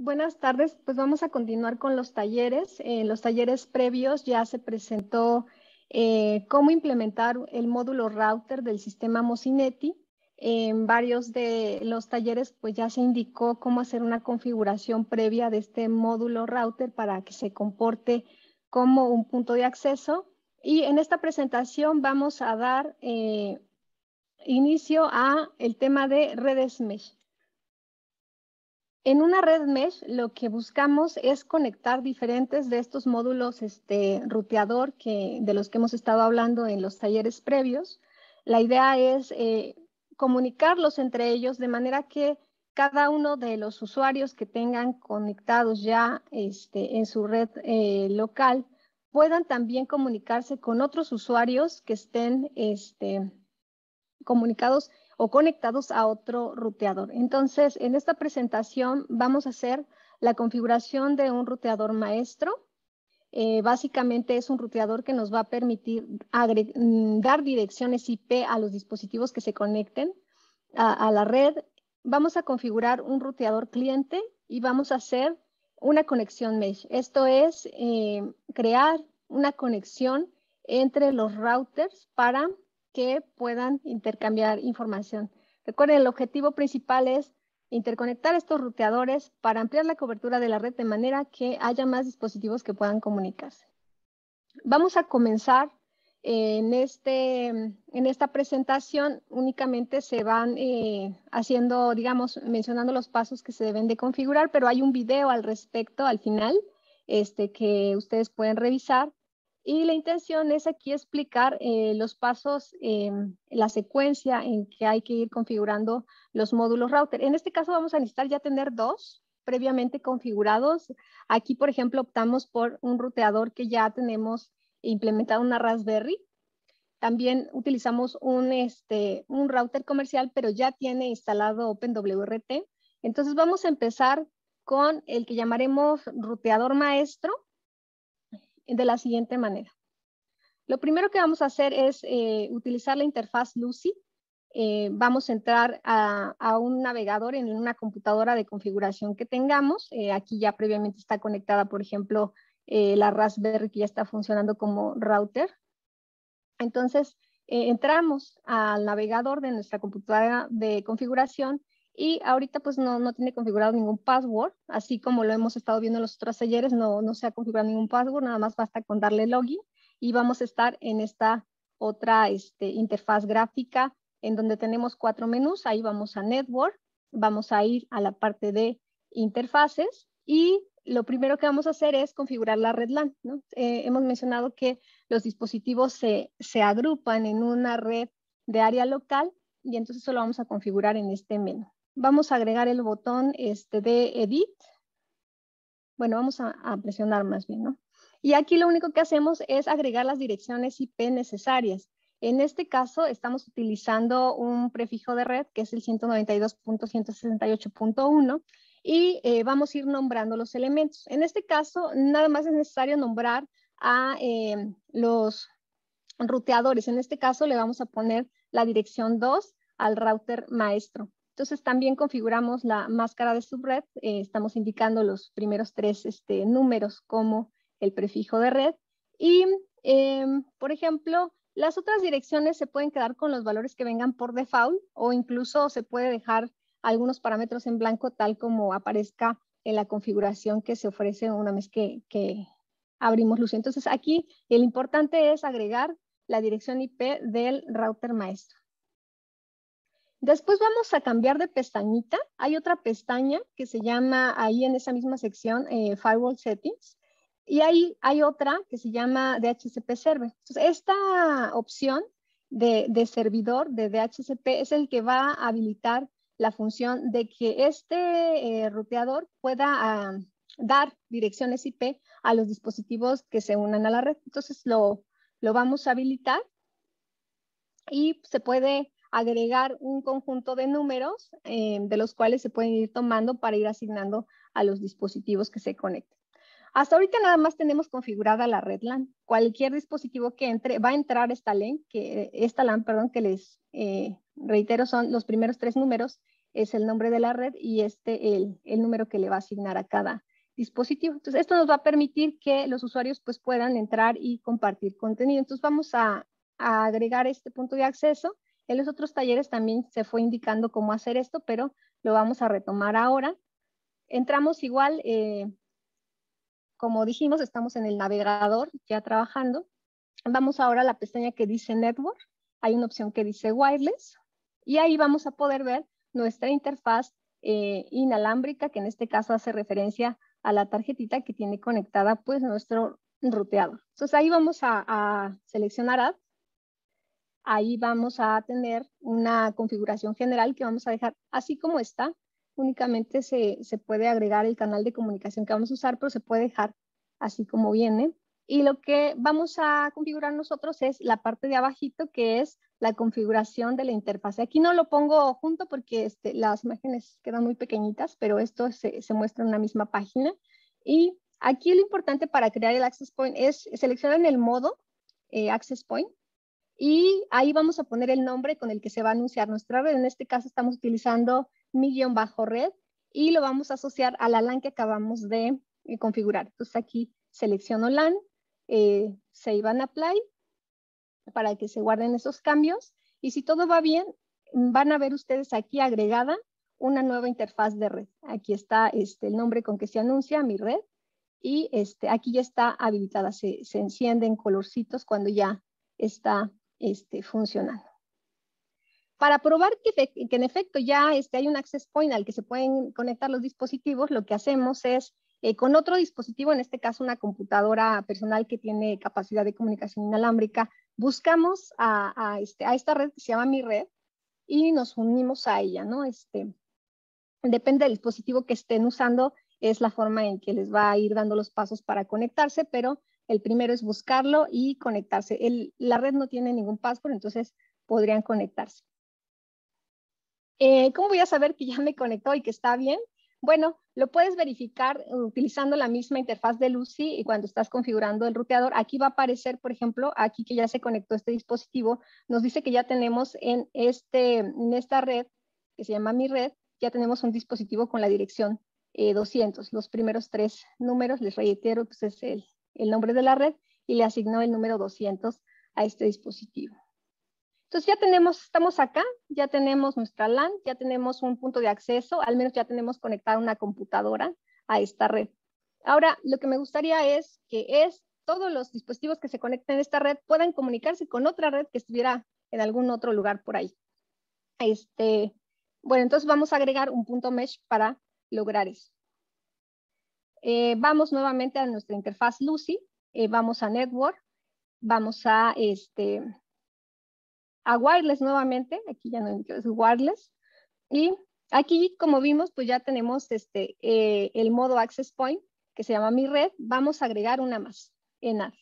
Buenas tardes, pues vamos a continuar con los talleres. En eh, los talleres previos ya se presentó eh, cómo implementar el módulo router del sistema mosinetti En varios de los talleres pues ya se indicó cómo hacer una configuración previa de este módulo router para que se comporte como un punto de acceso. Y en esta presentación vamos a dar eh, inicio a el tema de redes mesh. En una red mesh lo que buscamos es conectar diferentes de estos módulos este, ruteador que, de los que hemos estado hablando en los talleres previos. La idea es eh, comunicarlos entre ellos de manera que cada uno de los usuarios que tengan conectados ya este, en su red eh, local puedan también comunicarse con otros usuarios que estén este, comunicados o conectados a otro ruteador. Entonces, en esta presentación vamos a hacer la configuración de un ruteador maestro. Eh, básicamente es un ruteador que nos va a permitir mm, dar direcciones IP a los dispositivos que se conecten a, la red. Vamos a configurar un ruteador cliente y vamos a hacer una conexión mesh. Esto es eh, crear una conexión entre los routers para que puedan intercambiar información. Recuerden, el objetivo principal es interconectar estos ruteadores para ampliar la cobertura de la red de manera que haya más dispositivos que puedan comunicarse. Vamos a comenzar en, este, en esta presentación. Únicamente se van eh, haciendo, digamos, mencionando los pasos que se deben de configurar, pero hay un video al respecto al final este, que ustedes pueden revisar y la intención es aquí explicar eh, los pasos, eh, la secuencia en que hay que ir configurando los módulos router. En este caso vamos a necesitar ya tener dos previamente configurados. Aquí, por ejemplo, optamos por un ruteador que ya tenemos implementado una Raspberry. También utilizamos un, este, un router comercial, pero ya tiene instalado OpenWRT. Entonces vamos a empezar con el que llamaremos ruteador maestro de la siguiente manera. Lo primero que vamos a hacer es eh, utilizar la interfaz Lucy. Eh, vamos a entrar a, un navegador en una computadora de configuración que tengamos. Eh, aquí ya previamente está conectada, por ejemplo, la Raspberry que ya está funcionando como router. Entonces, entramos al navegador de nuestra computadora de configuración y ahorita pues no, tiene configurado ningún password, así como lo hemos estado viendo en los otros talleres, no, no se ha configurado ningún password, nada más basta con darle login y vamos a estar en esta otra este, interfaz gráfica en donde tenemos cuatro menús, ahí vamos a Network, vamos a ir a la parte de interfaces y lo primero que vamos a hacer es configurar la red LAN. Eh, hemos mencionado que los dispositivos se, se agrupan en una red de área local y entonces eso lo vamos a configurar en este menú vamos a agregar el botón este, de Edit. Bueno, vamos a, presionar más bien, ¿no? Y aquí lo único que hacemos es agregar las direcciones IP necesarias. En este caso estamos utilizando un prefijo de red que es el 192.168.1 y eh, vamos a ir nombrando los elementos. En este caso nada más es necesario nombrar a em, los ruteadores. En este caso le vamos a poner la dirección 2 al router maestro. Entonces también configuramos la máscara de subred, eh, estamos indicando los primeros tres este, números como el prefijo de red y, em, por ejemplo, las otras direcciones se pueden quedar con los valores que vengan por default o incluso se puede dejar algunos parámetros en blanco tal como aparezca en la configuración que se ofrece una vez que, que abrimos luz. Entonces aquí el importante es agregar la dirección IP del router maestro. Después vamos a cambiar de pestañita. Hay otra pestaña que se llama ahí en esa misma sección eh, Firewall Settings. Y ahí hay otra que se llama DHCP Server. Entonces, esta opción de, servidor de DHCP es el que va a habilitar la función de que este eh, roteador pueda ah, dar direcciones IP a los dispositivos que se unan a la red. Entonces lo, lo vamos a habilitar y se puede agregar un conjunto de números eh, de los cuales se pueden ir tomando para ir asignando a los dispositivos que se conecten. Hasta ahorita nada más tenemos configurada la red LAN. Cualquier dispositivo que entre va a entrar esta LAN, que, esta LAN, perdón, que les eh, reitero son los primeros tres números, es el nombre de la red y este el, número que le va a asignar a cada dispositivo. Entonces, esto nos va a permitir que los usuarios pues, puedan entrar y compartir contenido. Entonces, vamos a agregar este punto de acceso en los otros talleres también se fue indicando cómo hacer esto, pero lo vamos a retomar ahora. Entramos igual, eh, como dijimos, estamos en el navegador ya trabajando. Vamos ahora a la pestaña que dice Network. Hay una opción que dice Wireless y ahí vamos a poder ver nuestra interfaz eh, inalámbrica, que en este caso hace referencia a la tarjetita que tiene conectada pues nuestro ruteado. Entonces ahí vamos a, seleccionar Add ahí vamos a tener una configuración general que vamos a dejar así como está. Únicamente se, puede agregar el canal de comunicación que vamos a usar, pero se puede dejar así como viene. Y lo que vamos a configurar nosotros es la parte de abajito, que es la configuración de la interfaz. Aquí no lo pongo junto porque este, las imágenes quedan muy pequeñitas, pero esto se, muestra en una misma página. Y aquí lo importante para crear el Access Point es seleccionar en el modo eh, Access Point y ahí vamos a poner el nombre con el que se va a anunciar nuestra red. En este caso estamos utilizando bajo red y lo vamos a asociar a la LAN que acabamos de eh, configurar. Entonces aquí selecciono LAN, eh, se iban a apply para que se guarden esos cambios y si todo va bien, van a ver ustedes aquí agregada una nueva interfaz de red. Aquí está este, el nombre con que se anuncia mi red y este, aquí ya está habilitada, se, se enciende en colorcitos cuando ya está este, funcionando. Para probar que, en efecto ya este, hay un access point al que se pueden conectar los dispositivos, lo que hacemos es eh, con otro dispositivo, en este caso una computadora personal que tiene capacidad de comunicación inalámbrica, buscamos este, a, esta red que se llama Mi Red y nos unimos a ella, ¿no? Este, depende del dispositivo que estén usando, es la forma en que les va a ir dando los pasos para conectarse, pero el primero es buscarlo y conectarse. El, la red no tiene ningún password, entonces podrían conectarse. Eh, ¿Cómo voy a saber que ya me conectó y que está bien? Bueno, lo puedes verificar utilizando la misma interfaz de Lucy y cuando estás configurando el ruteador. Aquí va a aparecer, por ejemplo, aquí que ya se conectó este dispositivo, nos dice que ya tenemos en, este, en esta red, que se llama mi red, ya tenemos un dispositivo con la dirección 200. Eh, Los primeros tres números, les reitero, pues es el el nombre de la red y le asignó el número 200 a este dispositivo. Entonces ya tenemos, estamos acá, ya tenemos nuestra LAN, ya tenemos un punto de acceso, al menos ya tenemos conectada una computadora a esta red. Ahora, lo que me gustaría es que es, todos los dispositivos que se conecten a esta red puedan comunicarse con otra red que estuviera en algún otro lugar por ahí. Este, bueno, entonces vamos a agregar un punto mesh para lograr eso. Eh, vamos nuevamente a nuestra interfaz Lucy, eh, vamos a Network, vamos a, este, a Wireless nuevamente, aquí ya no es Wireless, y aquí como vimos pues ya tenemos este, eh, el modo Access Point que se llama Mi Red, vamos a agregar una más, en ENAR.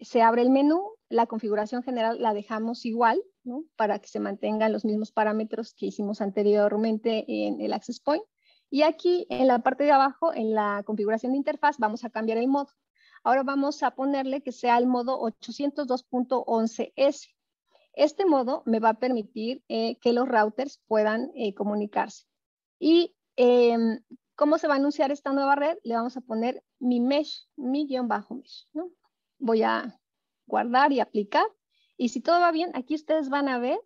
Se abre el menú, la configuración general la dejamos igual, ¿no? para que se mantengan los mismos parámetros que hicimos anteriormente en el Access Point. Y aquí en la parte de abajo, en la configuración de interfaz, vamos a cambiar el modo. Ahora vamos a ponerle que sea el modo 802.11s. Este modo me va a permitir eh, que los routers puedan eh, comunicarse. ¿Y em, cómo se va a anunciar esta nueva red? Le vamos a poner mi mesh, mi guión bajo mesh. Voy a guardar y aplicar. Y si todo va bien, aquí ustedes van a ver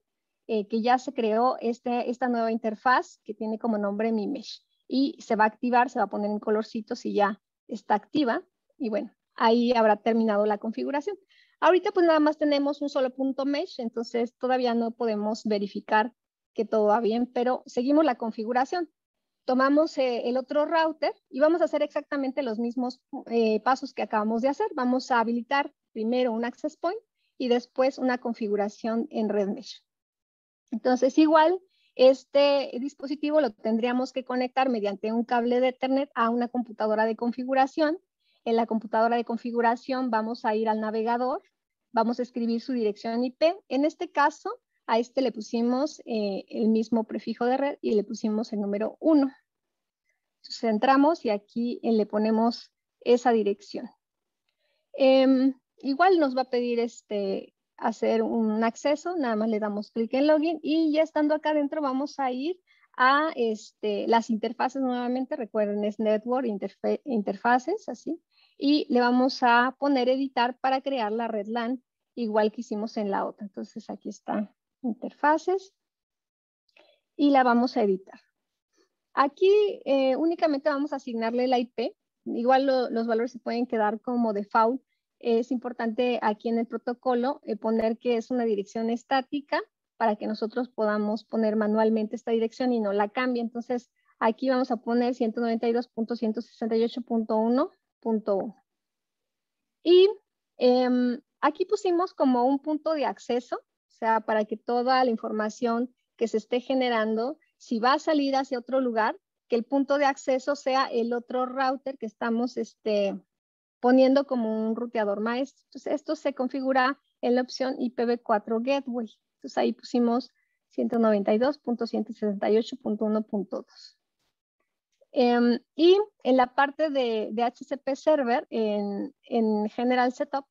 eh, que ya se creó este, esta nueva interfaz que tiene como nombre mi mesh y se va a activar, se va a poner en colorcito si ya está activa y bueno, ahí habrá terminado la configuración. Ahorita pues nada más tenemos un solo punto mesh, entonces todavía no podemos verificar que todo va bien, pero seguimos la configuración. Tomamos eh, el otro router y vamos a hacer exactamente los mismos eh, pasos que acabamos de hacer. Vamos a habilitar primero un access point y después una configuración en red mesh. Entonces igual este dispositivo lo tendríamos que conectar mediante un cable de Ethernet a una computadora de configuración. En la computadora de configuración vamos a ir al navegador, vamos a escribir su dirección IP. En este caso, a este le pusimos eh, el mismo prefijo de red y le pusimos el número 1. Entonces entramos y aquí eh, le ponemos esa dirección. Em, igual nos va a pedir este, hacer un acceso, nada más le damos clic en login y ya estando acá adentro vamos a ir a este, las interfaces nuevamente, recuerden es network, interfaces, así, y le vamos a poner editar para crear la red LAN, igual que hicimos en la otra. Entonces aquí está interfaces y la vamos a editar. Aquí eh, únicamente vamos a asignarle la IP, igual los valores se pueden quedar como default es importante aquí en el protocolo eh, poner que es una dirección estática para que nosotros podamos poner manualmente esta dirección y no la cambie. Entonces, aquí vamos a poner 192.168.1.1. Y em, aquí pusimos como un punto de acceso, o sea, para que toda la información que se esté generando, si va a salir hacia otro lugar, que el punto de acceso sea el otro router que estamos este, poniendo como un ruteador maestro. Entonces, esto se configura en la opción IPv4 Gateway. Entonces, ahí pusimos 192.168.1.2. Em, y en la parte de, HCP Server, en, General Setup,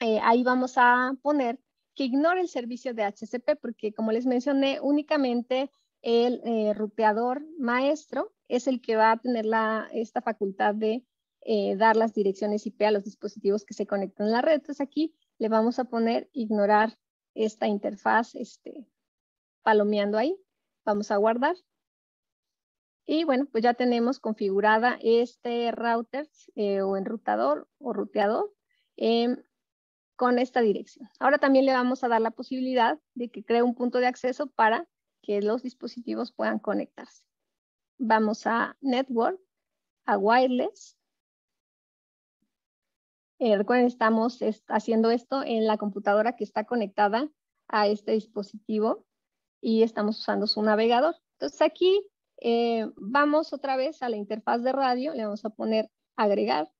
eh, ahí vamos a poner que ignore el servicio de HCP, porque como les mencioné, únicamente el eh, ruteador maestro es el que va a tener esta facultad de eh, dar las direcciones IP a los dispositivos que se conectan a la red. Entonces aquí le vamos a poner ignorar esta interfaz este, palomeando ahí. Vamos a guardar. Y bueno, pues ya tenemos configurada este router eh, o enrutador o ruteador em, con esta dirección. Ahora también le vamos a dar la posibilidad de que cree un punto de acceso para que los dispositivos puedan conectarse. Vamos a Network, a Wireless, eh, recuerden, estamos haciendo esto en la computadora que está conectada a este dispositivo y estamos usando su navegador. Entonces aquí eh, vamos otra vez a la interfaz de radio, le vamos a poner agregar.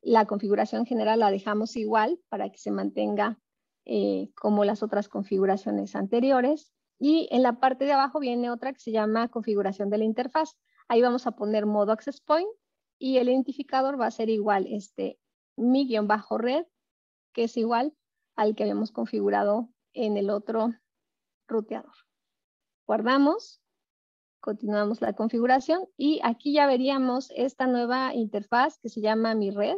La configuración general la dejamos igual para que se mantenga eh, como las otras configuraciones anteriores. Y en la parte de abajo viene otra que se llama configuración de la interfaz. Ahí vamos a poner modo access point y el identificador va a ser igual este mi bajo red, que es igual al que habíamos configurado en el otro ruteador. Guardamos, continuamos la configuración y aquí ya veríamos esta nueva interfaz que se llama mi red.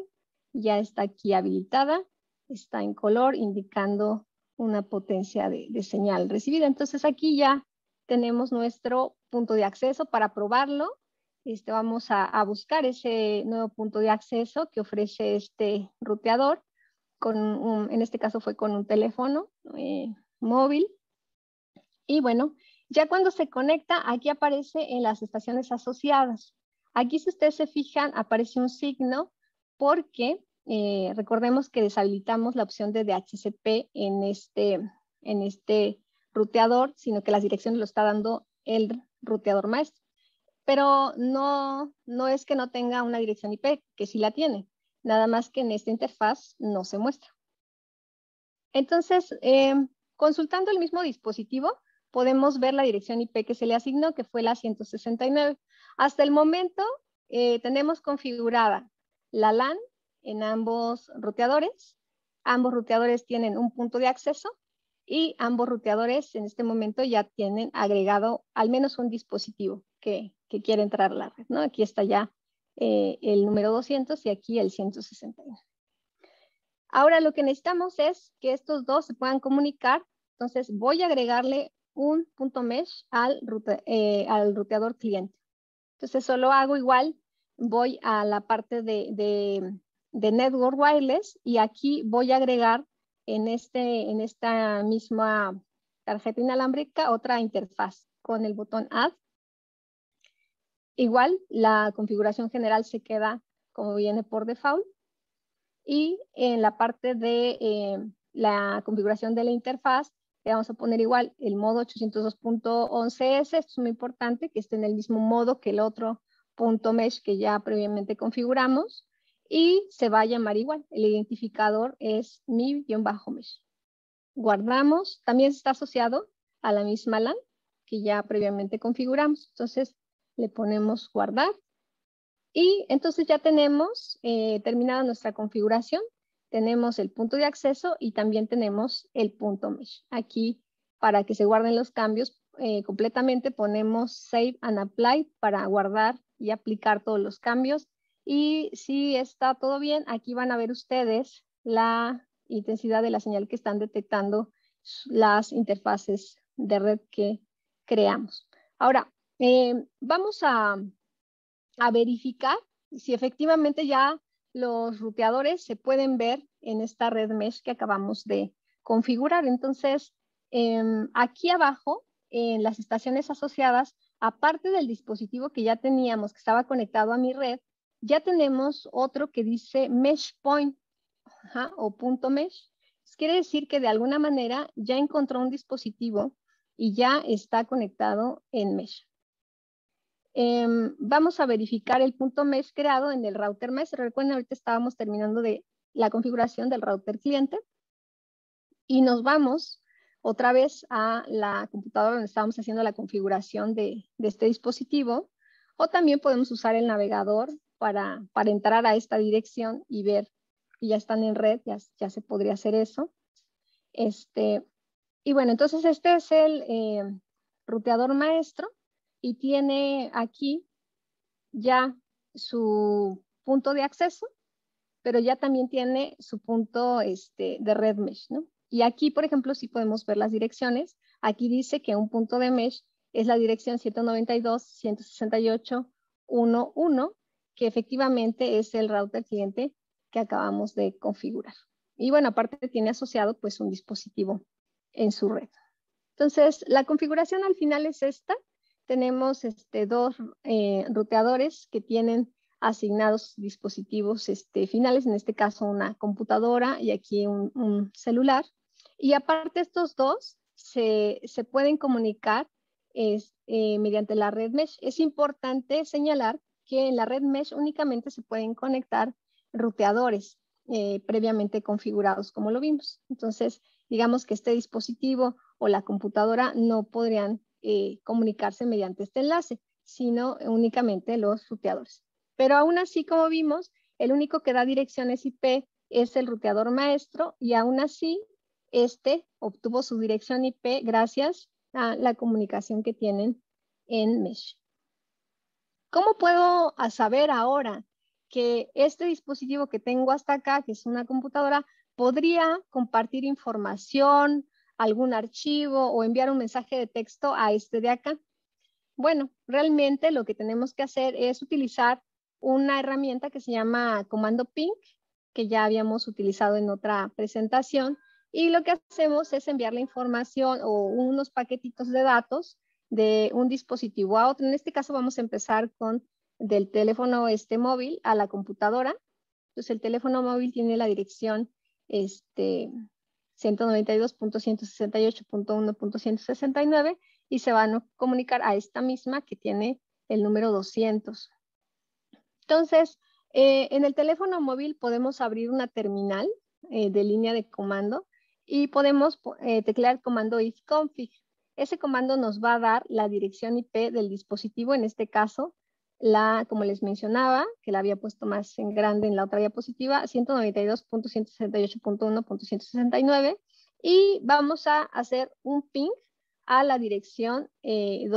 Ya está aquí habilitada, está en color indicando una potencia de señal recibida. Entonces aquí ya tenemos nuestro punto de acceso para probarlo este, vamos a, buscar ese nuevo punto de acceso que ofrece este ruteador, con en este caso fue con un teléfono eh, móvil. Y bueno, ya cuando se conecta, aquí aparece en las estaciones asociadas. Aquí si ustedes se fijan, aparece un signo porque eh, recordemos que deshabilitamos la opción de DHCP en este, en este ruteador, sino que las direcciones lo está dando el ruteador maestro pero no, no es que no tenga una dirección IP, que sí la tiene, nada más que en esta interfaz no se muestra. Entonces, eh, consultando el mismo dispositivo, podemos ver la dirección IP que se le asignó, que fue la 169. Hasta el momento eh, tenemos configurada la LAN en ambos ruteadores. Ambos ruteadores tienen un punto de acceso y ambos ruteadores en este momento ya tienen agregado al menos un dispositivo que, quiere entrar la red, ¿no? Aquí está ya eh, el número 200 y aquí el 161. Ahora lo que necesitamos es que estos dos se puedan comunicar, entonces voy a agregarle un punto mesh al, eh, al ruteador cliente. Entonces solo hago igual, voy a la parte de, de, de Network Wireless y aquí voy a agregar en, este, en esta misma tarjeta inalámbrica otra interfaz con el botón Add Igual, la configuración general se queda como viene por default. Y en la parte de eh, la configuración de la interfaz, le vamos a poner igual el modo 802.11s. Esto es muy importante que esté en el mismo modo que el otro punto mesh que ya previamente configuramos. Y se va a llamar igual. El identificador es mi-mesh. Guardamos. También está asociado a la misma LAN que ya previamente configuramos. Entonces, le ponemos guardar y entonces ya tenemos eh, terminada nuestra configuración, tenemos el punto de acceso y también tenemos el punto mesh. Aquí para que se guarden los cambios eh, completamente ponemos Save and Apply para guardar y aplicar todos los cambios. Y si está todo bien, aquí van a ver ustedes la intensidad de la señal que están detectando las interfaces de red que creamos. Ahora, eh, vamos a, verificar si efectivamente ya los ruteadores se pueden ver en esta red mesh que acabamos de configurar. Entonces, em, aquí abajo, en las estaciones asociadas, aparte del dispositivo que ya teníamos, que estaba conectado a mi red, ya tenemos otro que dice mesh point o punto mesh. Quiere decir que de alguna manera ya encontró un dispositivo y ya está conectado en mesh. Em, vamos a verificar el punto mesh creado en el router mesh. Recuerden, ahorita estábamos terminando de la configuración del router cliente. Y nos vamos otra vez a la computadora donde estábamos haciendo la configuración de, este dispositivo. O también podemos usar el navegador para, entrar a esta dirección y ver que ya están en red, ya, se podría hacer eso. Este, y bueno, entonces este es el eh, ruteador maestro y tiene aquí ya su punto de acceso, pero ya también tiene su punto este, de red mesh, ¿no? Y aquí, por ejemplo, sí podemos ver las direcciones. Aquí dice que un punto de mesh es la dirección 192.168.1.1, que efectivamente es el router cliente que acabamos de configurar. Y bueno, aparte tiene asociado pues un dispositivo en su red. Entonces, la configuración al final es esta tenemos este, dos eh, ruteadores que tienen asignados dispositivos este, finales, en este caso una computadora y aquí un, celular. Y aparte estos dos se, pueden comunicar eh, mediante la red mesh. Es importante señalar que en la red mesh únicamente se pueden conectar ruteadores eh, previamente configurados, como lo vimos. Entonces, digamos que este dispositivo o la computadora no podrían eh, comunicarse mediante este enlace, sino únicamente los ruteadores. Pero aún así, como vimos, el único que da direcciones IP es el ruteador maestro y aún así este obtuvo su dirección IP gracias a la comunicación que tienen en Mesh. ¿Cómo puedo saber ahora que este dispositivo que tengo hasta acá, que es una computadora, podría compartir información algún archivo o enviar un mensaje de texto a este de acá. Bueno, realmente lo que tenemos que hacer es utilizar una herramienta que se llama comando Pink, que ya habíamos utilizado en otra presentación. Y lo que hacemos es enviar la información o unos paquetitos de datos de un dispositivo a otro. En este caso vamos a empezar con del teléfono este móvil a la computadora. Entonces el teléfono móvil tiene la dirección este, 192.168.1.169 y se van a comunicar a esta misma que tiene el número 200. Entonces, eh, en el teléfono móvil podemos abrir una terminal eh, de línea de comando y podemos eh, teclear el comando ifconfig. Ese comando nos va a dar la dirección IP del dispositivo, en este caso la, como les mencionaba, que la había puesto más en grande en la otra diapositiva, 192.168.1.169. Y vamos a hacer un ping a la dirección 200. Eh,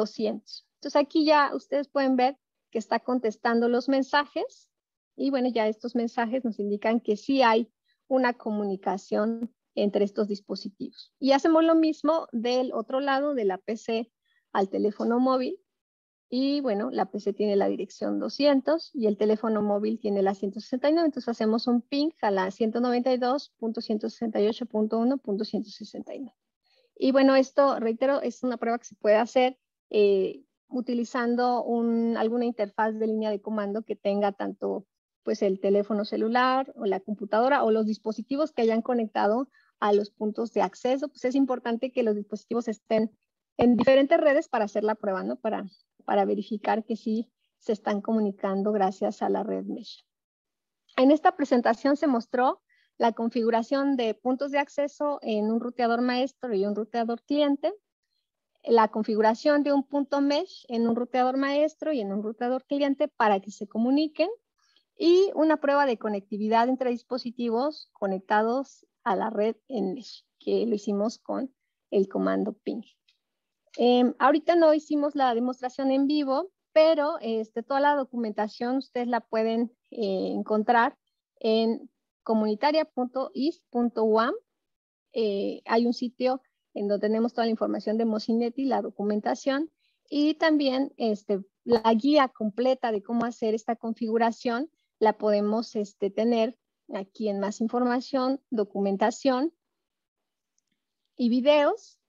Entonces aquí ya ustedes pueden ver que está contestando los mensajes. Y bueno, ya estos mensajes nos indican que sí hay una comunicación entre estos dispositivos. Y hacemos lo mismo del otro lado, de la PC al teléfono móvil. Y bueno, la PC tiene la dirección 200 y el teléfono móvil tiene la 169. Entonces hacemos un ping a la 192.168.1.169. Y bueno, esto, reitero, es una prueba que se puede hacer eh, utilizando un, alguna interfaz de línea de comando que tenga tanto pues el teléfono celular o la computadora o los dispositivos que hayan conectado a los puntos de acceso. Pues es importante que los dispositivos estén en diferentes redes para hacer la prueba, ¿no? Para para verificar que sí se están comunicando gracias a la red mesh. En esta presentación se mostró la configuración de puntos de acceso en un ruteador maestro y un ruteador cliente, la configuración de un punto mesh en un ruteador maestro y en un ruteador cliente para que se comuniquen y una prueba de conectividad entre dispositivos conectados a la red en mesh, que lo hicimos con el comando ping. Em, ahorita no hicimos la demostración en vivo, pero este, toda la documentación ustedes la pueden eh, encontrar en comunitaria.is.uam. Eh, hay un sitio en donde tenemos toda la información de Mocineti, la documentación y también este, la guía completa de cómo hacer esta configuración la podemos este, tener aquí en más información, documentación y videos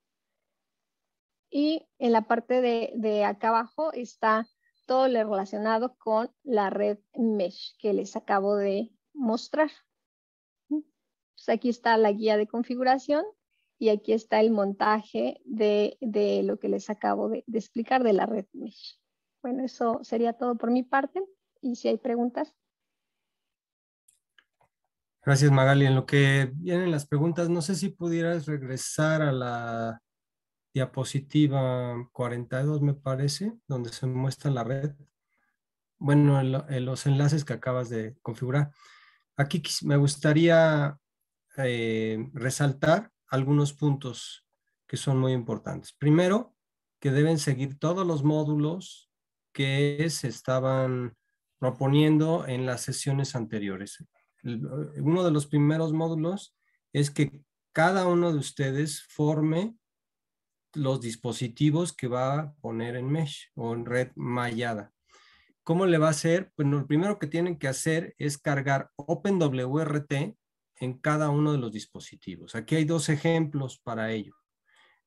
y en la parte de, acá abajo está todo lo relacionado con la red Mesh que les acabo de mostrar. Pues aquí está la guía de configuración y aquí está el montaje de, lo que les acabo de, de, explicar de la red Mesh. Bueno, eso sería todo por mi parte y si hay preguntas. Gracias Magali. En lo que vienen las preguntas, no sé si pudieras regresar a la diapositiva 42, me parece, donde se muestra la red. Bueno, eh, los enlaces que acabas de configurar. Aquí me gustaría eh, resaltar algunos puntos que son muy importantes. Primero, que deben seguir todos los módulos que se estaban proponiendo en las sesiones anteriores. Eh, uno de los primeros módulos es que cada uno de ustedes forme los dispositivos que va a poner en mesh o en red mallada. ¿Cómo le va a hacer? Pues lo primero que tienen que hacer es cargar OpenWRT en cada uno de los dispositivos. Aquí hay dos ejemplos para ello.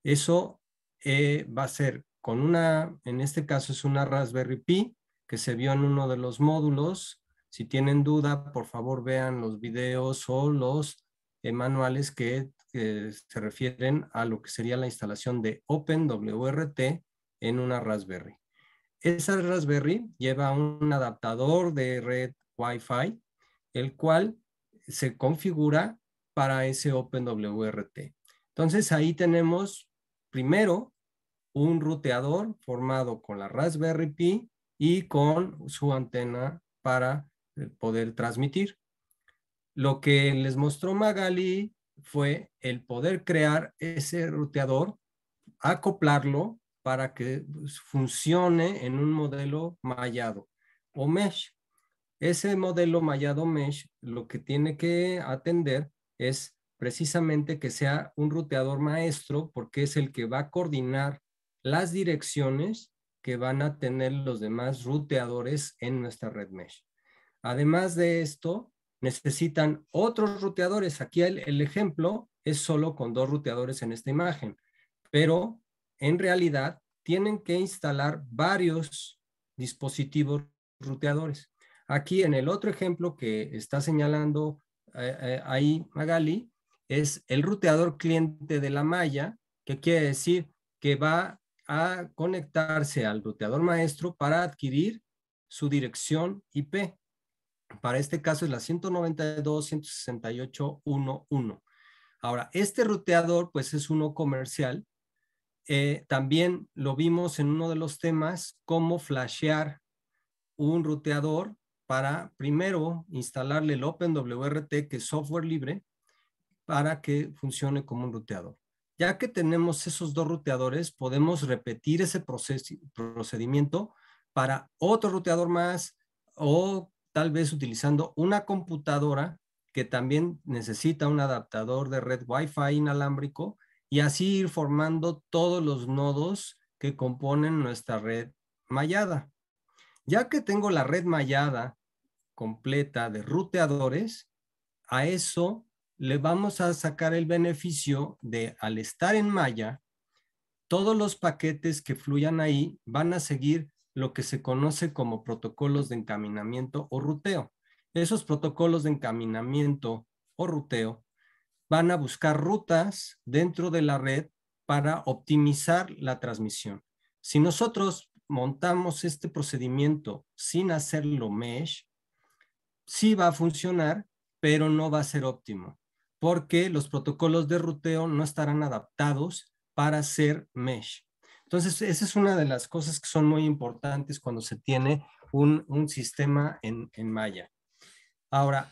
Eso eh, va a ser con una, en este caso es una Raspberry Pi que se vio en uno de los módulos. Si tienen duda, por favor vean los videos o los manuales que, que eh, se refieren a lo que sería la instalación de OpenWRT en una Raspberry. Esa Raspberry lleva un adaptador de red Wi-Fi, el cual se configura para ese OpenWRT. Entonces ahí tenemos primero un ruteador formado con la Raspberry Pi y con su antena para eh, poder transmitir. Lo que les mostró Magali fue el poder crear ese ruteador, acoplarlo para que pues, funcione en un modelo mallado o mesh. Ese modelo mallado mesh lo que tiene que atender es precisamente que sea un ruteador maestro porque es el que va a coordinar las direcciones que van a tener los demás ruteadores en nuestra red mesh. Además de esto, necesitan otros ruteadores. Aquí el, ejemplo es solo con dos ruteadores en esta imagen, pero en realidad tienen que instalar varios dispositivos ruteadores. Aquí en el otro ejemplo que está señalando eh, eh, ahí Magali, es el ruteador cliente de la malla, que quiere decir que va a conectarse al ruteador maestro para adquirir su dirección IP. Para este caso es la 192.168.1.1. Ahora, este ruteador, pues es uno comercial. Eh, también lo vimos en uno de los temas, cómo flashear un ruteador para primero instalarle el OpenWRT, que es software libre, para que funcione como un ruteador. Ya que tenemos esos dos ruteadores, podemos repetir ese procedimiento para otro ruteador más o tal vez utilizando una computadora que también necesita un adaptador de red Wi-Fi inalámbrico y así ir formando todos los nodos que componen nuestra red mallada. Ya que tengo la red mallada completa de ruteadores, a eso le vamos a sacar el beneficio de al estar en malla, todos los paquetes que fluyan ahí van a seguir lo que se conoce como protocolos de encaminamiento o ruteo. Esos protocolos de encaminamiento o ruteo van a buscar rutas dentro de la red para optimizar la transmisión. Si nosotros montamos este procedimiento sin hacerlo mesh, sí va a funcionar, pero no va a ser óptimo, porque los protocolos de ruteo no estarán adaptados para hacer mesh. Entonces, esa es una de las cosas que son muy importantes cuando se tiene un, sistema en, en malla. Ahora,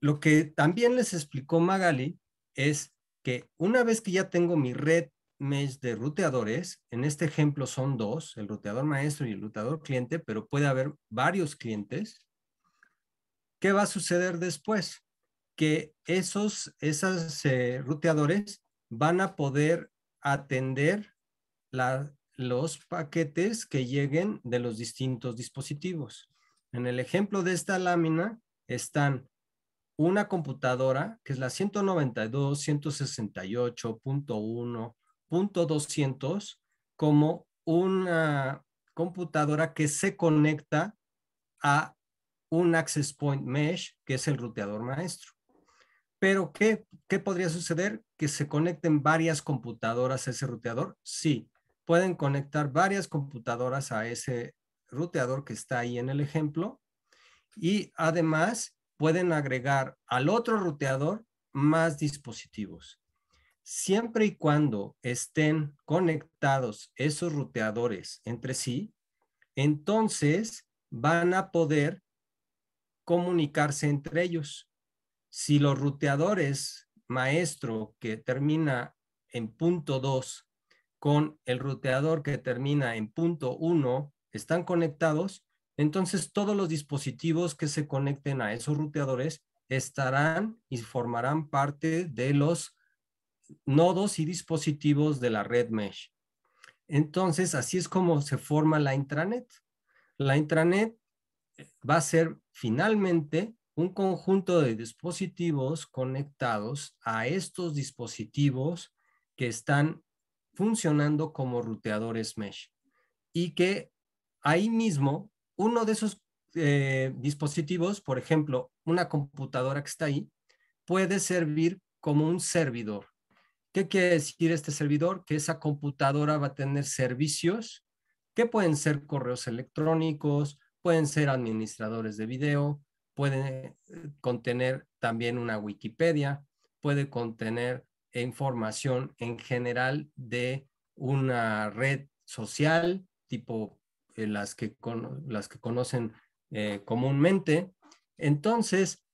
lo que también les explicó Magali es que una vez que ya tengo mi red mesh de ruteadores, en este ejemplo son dos, el ruteador maestro y el ruteador cliente, pero puede haber varios clientes, ¿qué va a suceder después? Que esos esas, eh, ruteadores van a poder atender los paquetes que lleguen de los distintos dispositivos. En el ejemplo de esta lámina están una computadora, que es la 192.168.1.200, como una computadora que se conecta a un access point mesh, que es el ruteador maestro. Pero, ¿qué, qué podría suceder? ¿Que se conecten varias computadoras a ese ruteador? Sí, pueden conectar varias computadoras a ese ruteador que está ahí en el ejemplo y además pueden agregar al otro ruteador más dispositivos. Siempre y cuando estén conectados esos ruteadores entre sí, entonces van a poder comunicarse entre ellos. Si los ruteadores maestro que termina en punto 2 con el ruteador que termina en punto 1 están conectados, entonces todos los dispositivos que se conecten a esos ruteadores estarán y formarán parte de los nodos y dispositivos de la red mesh. Entonces, así es como se forma la intranet. La intranet eh, va a ser finalmente un conjunto de dispositivos conectados a estos dispositivos que están funcionando como ruteadores mesh y que ahí mismo uno de esos eh, dispositivos, por ejemplo, una computadora que está ahí, puede servir como un servidor. ¿Qué quiere decir este servidor? Que esa computadora va a tener servicios que pueden ser correos electrónicos, pueden ser administradores de video, pueden eh, contener también una Wikipedia, puede contener información en general de una red social, tipo eh, las, que con, las que conocen eh, comúnmente. Entonces,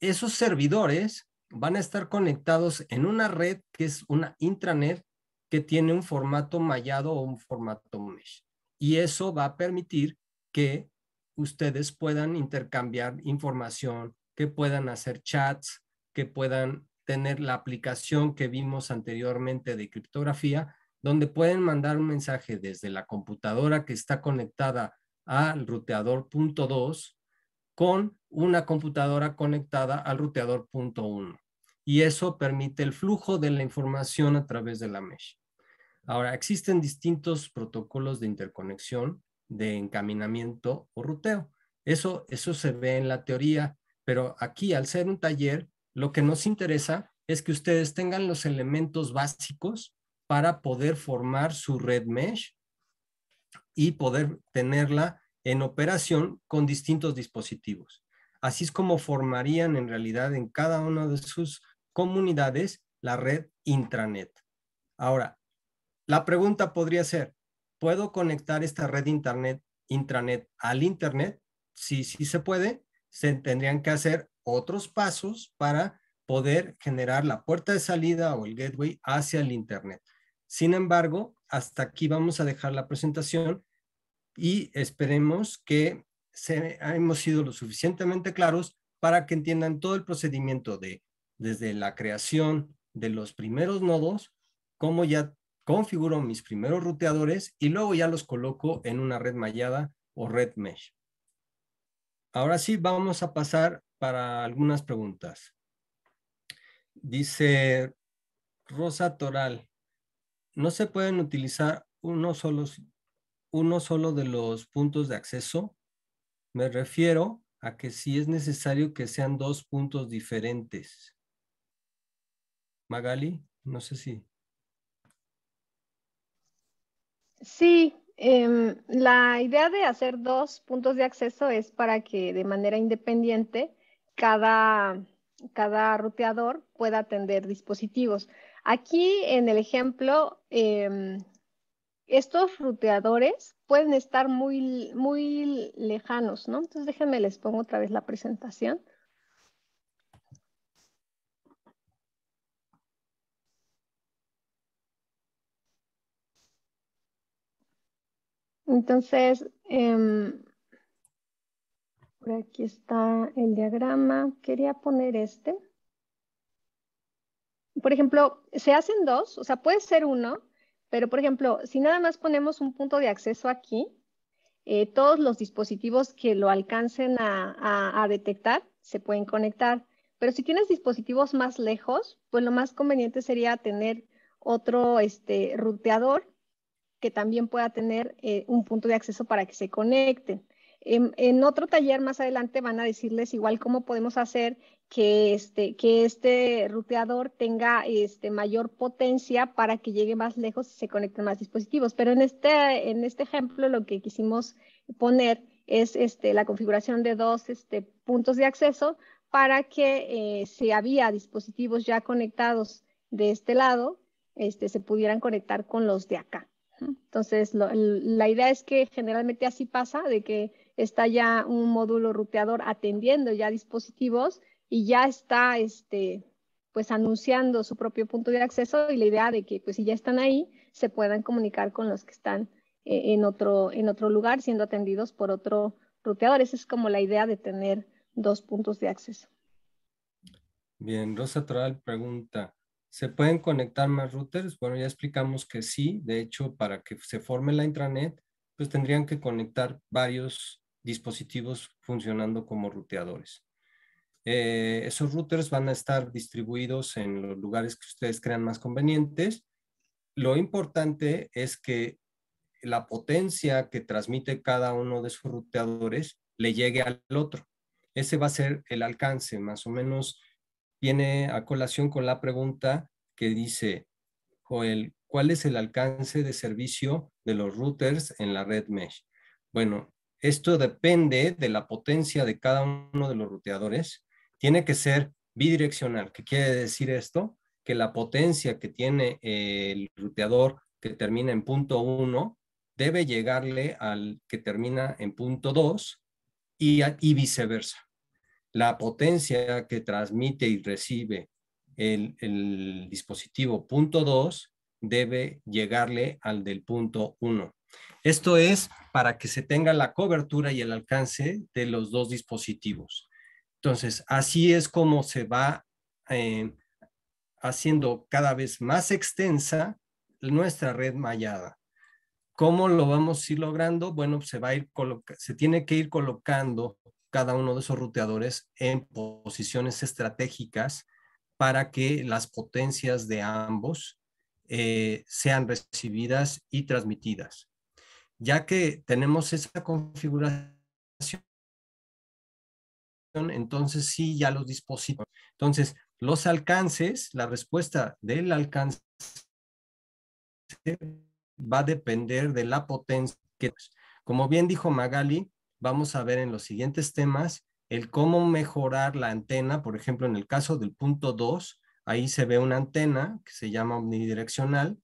esos servidores van a estar conectados en una red que es una intranet que tiene un formato mallado o un formato mesh. Y eso va a permitir que ustedes puedan intercambiar información, que puedan hacer chats, que puedan tener la aplicación que vimos anteriormente de criptografía, donde pueden mandar un mensaje desde la computadora que está conectada al ruteador punto 2 con una computadora conectada al ruteador punto 1. Y eso permite el flujo de la información a través de la mesh. Ahora, existen distintos protocolos de interconexión, de encaminamiento o ruteo. Eso, eso se ve en la teoría, pero aquí al ser un taller lo que nos interesa es que ustedes tengan los elementos básicos para poder formar su red mesh y poder tenerla en operación con distintos dispositivos. Así es como formarían en realidad en cada una de sus comunidades la red intranet. Ahora, la pregunta podría ser, ¿puedo conectar esta red intranet al Internet? Sí, sí se puede. Se tendrían que hacer otros pasos para poder generar la puerta de salida o el gateway hacia el Internet. Sin embargo, hasta aquí vamos a dejar la presentación y esperemos que se, hemos sido lo suficientemente claros para que entiendan todo el procedimiento de desde la creación de los primeros nodos, cómo ya configuro mis primeros ruteadores y luego ya los coloco en una red mallada o red mesh. Ahora sí, vamos a pasar para algunas preguntas. Dice Rosa Toral, ¿no se pueden utilizar uno solo, uno solo de los puntos de acceso? Me refiero a que si es necesario que sean dos puntos diferentes. Magali, no sé si. Sí, em, la idea de hacer dos puntos de acceso es para que de manera independiente cada, cada ruteador pueda atender dispositivos. Aquí en el ejemplo, em, estos ruteadores pueden estar muy, muy lejanos, ¿no? Entonces déjenme les pongo otra vez la presentación. Entonces, em, aquí está el diagrama. Quería poner este. Por ejemplo, se hacen dos, o sea, puede ser uno, pero por ejemplo, si nada más ponemos un punto de acceso aquí, eh, todos los dispositivos que lo alcancen a, detectar se pueden conectar. Pero si tienes dispositivos más lejos, pues lo más conveniente sería tener otro este, ruteador que también pueda tener eh, un punto de acceso para que se conecten. En, otro taller más adelante van a decirles igual cómo podemos hacer que este, que este ruteador tenga este, mayor potencia para que llegue más lejos y se conecten más dispositivos. Pero en este, en este ejemplo lo que quisimos poner es este, la configuración de dos este, puntos de acceso para que eh, si había dispositivos ya conectados de este lado, este, se pudieran conectar con los de acá. Entonces, la idea es que generalmente así pasa, de que está ya un módulo ruteador atendiendo ya dispositivos y ya está este, pues anunciando su propio punto de acceso y la idea de que pues si ya están ahí, se puedan comunicar con los que están eh, en, otro, en otro lugar siendo atendidos por otro ruteador. Esa es como la idea de tener dos puntos de acceso. Bien, Rosa Toral pregunta, ¿se pueden conectar más routers? Bueno, ya explicamos que sí, de hecho, para que se forme la intranet, pues tendrían que conectar varios dispositivos funcionando como ruteadores. Eh, esos routers van a estar distribuidos en los lugares que ustedes crean más convenientes. Lo importante es que la potencia que transmite cada uno de sus ruteadores le llegue al otro. Ese va a ser el alcance, más o menos viene a colación con la pregunta que dice, Joel, ¿cuál es el alcance de servicio de los routers en la red mesh? Bueno, esto depende de la potencia de cada uno de los ruteadores. Tiene que ser bidireccional. ¿Qué quiere decir esto? Que la potencia que tiene eh, el ruteador que termina en punto 1 debe llegarle al que termina en punto 2 y, viceversa. La potencia que transmite y recibe el, el dispositivo punto 2 debe llegarle al del punto 1. Esto es para que se tenga la cobertura y el alcance de los dos dispositivos. Entonces, así es como se va eh, haciendo cada vez más extensa nuestra red mallada. ¿Cómo lo vamos a ir logrando? Bueno, se, va a ir se tiene que ir colocando cada uno de esos ruteadores en posiciones estratégicas para que las potencias de ambos eh, sean recibidas y transmitidas ya que tenemos esa configuración, entonces sí, ya los dispositivos. Entonces, los alcances, la respuesta del alcance va a depender de la potencia que... Como bien dijo Magali, vamos a ver en los siguientes temas el cómo mejorar la antena, por ejemplo, en el caso del punto 2, ahí se ve una antena que se llama omnidireccional,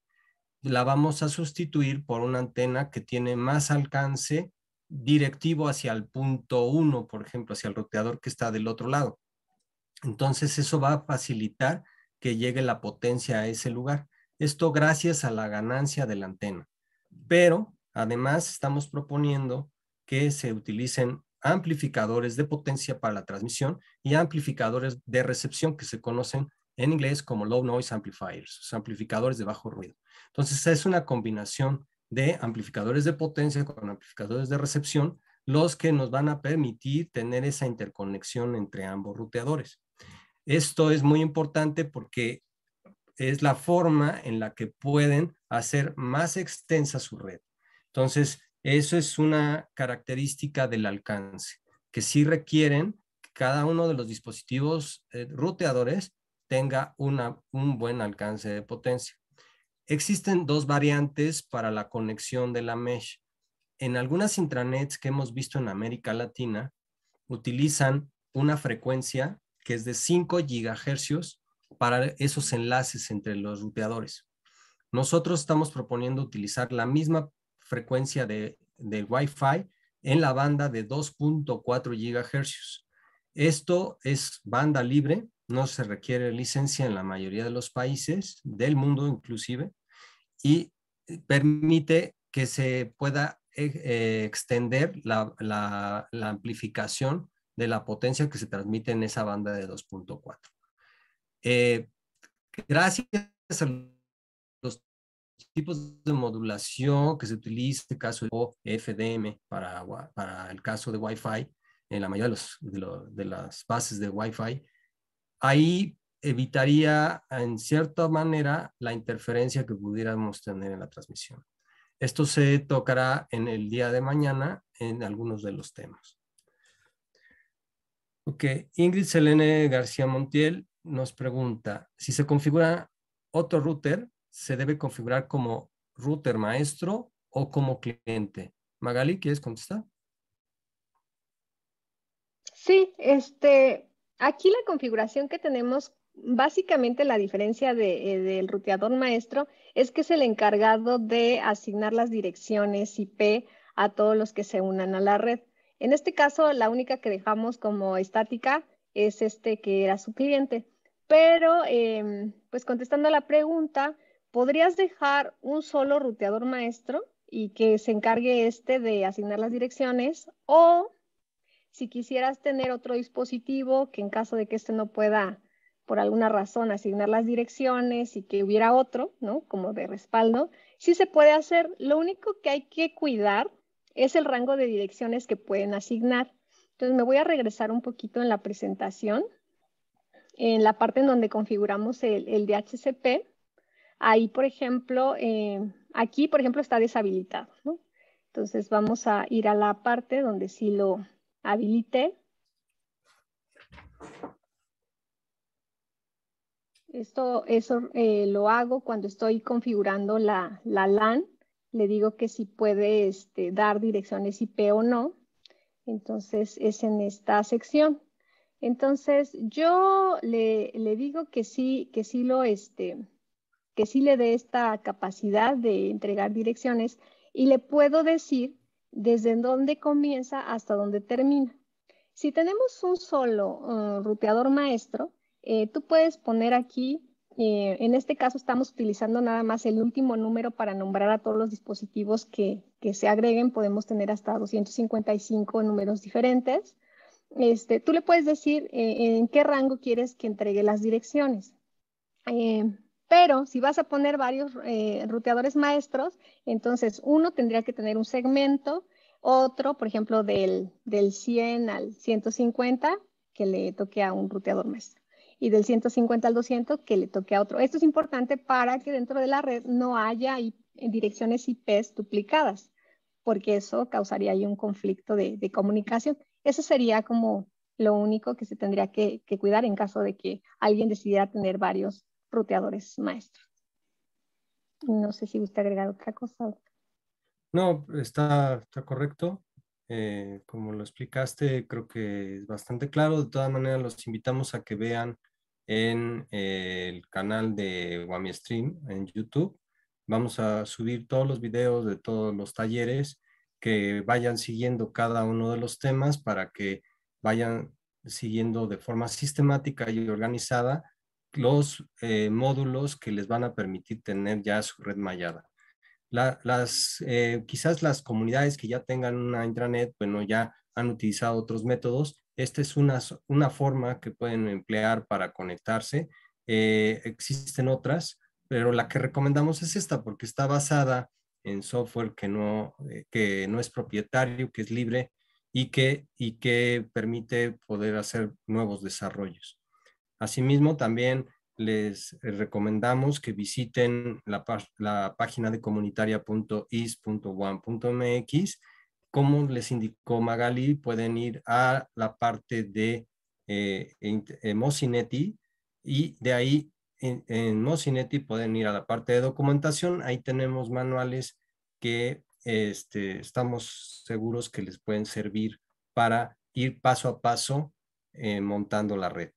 la vamos a sustituir por una antena que tiene más alcance directivo hacia el punto 1, por ejemplo, hacia el roteador que está del otro lado. Entonces eso va a facilitar que llegue la potencia a ese lugar. Esto gracias a la ganancia de la antena. Pero además estamos proponiendo que se utilicen amplificadores de potencia para la transmisión y amplificadores de recepción que se conocen en inglés como low noise amplifiers, amplificadores de bajo ruido. Entonces es una combinación de amplificadores de potencia con amplificadores de recepción, los que nos van a permitir tener esa interconexión entre ambos ruteadores. Esto es muy importante porque es la forma en la que pueden hacer más extensa su red. Entonces, eso es una característica del alcance, que sí requieren cada uno de los dispositivos eh, ruteadores tenga un buen alcance de potencia. Existen dos variantes para la conexión de la mesh. En algunas intranets que hemos visto en América Latina, utilizan una frecuencia que es de 5 GHz para esos enlaces entre los ruteadores. Nosotros estamos proponiendo utilizar la misma frecuencia de, Wi-Fi en la banda de 2.4 GHz. Esto es banda libre, no se requiere licencia en la mayoría de los países del mundo inclusive y permite que se pueda e-, eh, extender la, amplificación de la potencia que se transmite en esa banda de 2.4. Eh, gracias a los tipos de modulación que se utiliza en el caso de FDM para, el caso de Wi-Fi, en la mayoría de, de las bases de Wi-Fi, ahí evitaría en cierta manera la interferencia que pudiéramos tener en la transmisión. Esto se tocará en el día de mañana en algunos de los temas. Ok, Ingrid Selene García Montiel nos pregunta, si se configura otro router, ¿se debe configurar como router maestro o como cliente? Magali, ¿quieres contestar? Sí, este, Aquí la configuración que tenemos, básicamente la diferencia eh, del ruteador maestro es que es el encargado de asignar las direcciones IP a todos los que se unan a la red. En este caso, la única que dejamos como estática es este que era su cliente. Pero, em, pues contestando a la pregunta, ¿podrías dejar un solo ruteador maestro y que se encargue este de asignar las direcciones? O si quisieras tener otro dispositivo que en caso de que este no pueda por alguna razón asignar las direcciones y que hubiera otro, ¿no? Como de respaldo, sí se puede hacer. Lo único que hay que cuidar es el rango de direcciones que pueden asignar. Entonces me voy a regresar un poquito en la presentación, en la parte en donde configuramos el, DHCP. Ahí, por ejemplo, eh, aquí, por ejemplo, está deshabilitado, ¿no? Entonces vamos a ir a la parte donde sí lo, habilité. Esto eso, eh, lo hago cuando estoy configurando la, la, LAN. Le digo que si puede este, dar direcciones IP o no. Entonces es en esta sección. Entonces yo le, le digo que sí, que sí lo este, que sí le dé esta capacidad de entregar direcciones y le puedo decir desde dónde comienza hasta dónde termina. Si tenemos un solo eh, ruteador maestro, eh, tú puedes poner aquí, eh, en este caso estamos utilizando nada más el último número para nombrar a todos los dispositivos que, se agreguen, podemos tener hasta 255 números diferentes. Este, tú le puedes decir en qué rango quieres que entregue las direcciones. Pero si vas a poner varios eh, ruteadores maestros, entonces uno tendría que tener un segmento, otro, por ejemplo, del, 100 al 150, que le toque a un ruteador maestro, y del 150 al 200, que le toque a otro. Esto es importante para que dentro de la red no haya direcciones IPs duplicadas, porque eso causaría ahí un conflicto de, comunicación. Eso sería como lo único que se tendría que cuidar en caso de que alguien decidiera tener varios roteadores maestros. No sé si gusta agregar otra cosa. No, está, está correcto. Eh, como lo explicaste, creo que es bastante claro. De todas maneras, los invitamos a que vean en eh, el canal de guami Stream en YouTube. Vamos a subir todos los videos de todos los talleres que vayan siguiendo cada uno de los temas para que vayan siguiendo de forma sistemática y organizada los eh, módulos que les van a permitir tener ya su red mallada. las, eh, quizás las comunidades que ya tengan una intranet, bueno, ya han utilizado otros métodos. Esta es una, una forma que pueden emplear para conectarse. Eh, existen otras, pero la que recomendamos es esta porque está basada en software que no, que no es propietario, que es libre y que, y que permite poder hacer nuevos desarrollos. Asimismo, también les eh, recomendamos que visiten la, página de comunitaria.is.one.mx. Como les indicó Magali, pueden ir a la parte de eh, eh y de ahí en, en pueden ir a la parte de documentación. Ahí tenemos manuales que este, estamos seguros que les pueden servir para ir paso a paso eh, montando la red.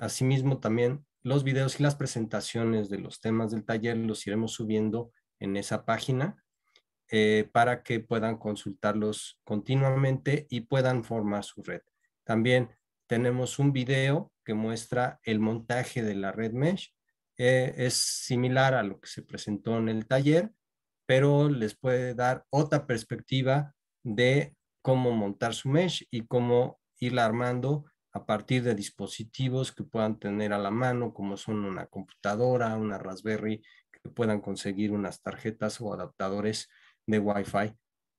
Asimismo, también los videos y las presentaciones de los temas del taller los iremos subiendo en esa página eh, para que puedan consultarlos continuamente y puedan formar su red. También tenemos un video que muestra el montaje de la red mesh. Eh, es similar a lo que se presentó en el taller, pero les puede dar otra perspectiva de cómo montar su mesh y cómo irla armando a partir de dispositivos que puedan tener a la mano, como son una computadora, una Raspberry, que puedan conseguir unas tarjetas o adaptadores de Wi-Fi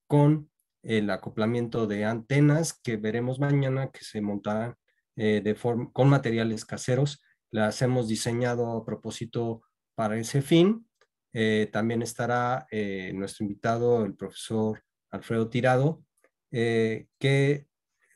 con el acoplamiento de antenas que veremos mañana que se montarán eh, de con materiales caseros. Las hemos diseñado a propósito para ese fin. Eh, también estará eh, nuestro invitado, el profesor Alfredo Tirado, eh, que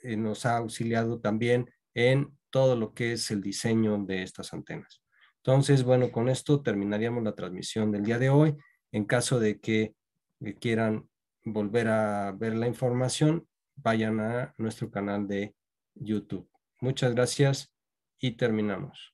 nos ha auxiliado también en todo lo que es el diseño de estas antenas. Entonces, bueno, con esto terminaríamos la transmisión del día de hoy. En caso de que eh, quieran volver a ver la información, vayan a nuestro canal de YouTube. Muchas gracias y terminamos.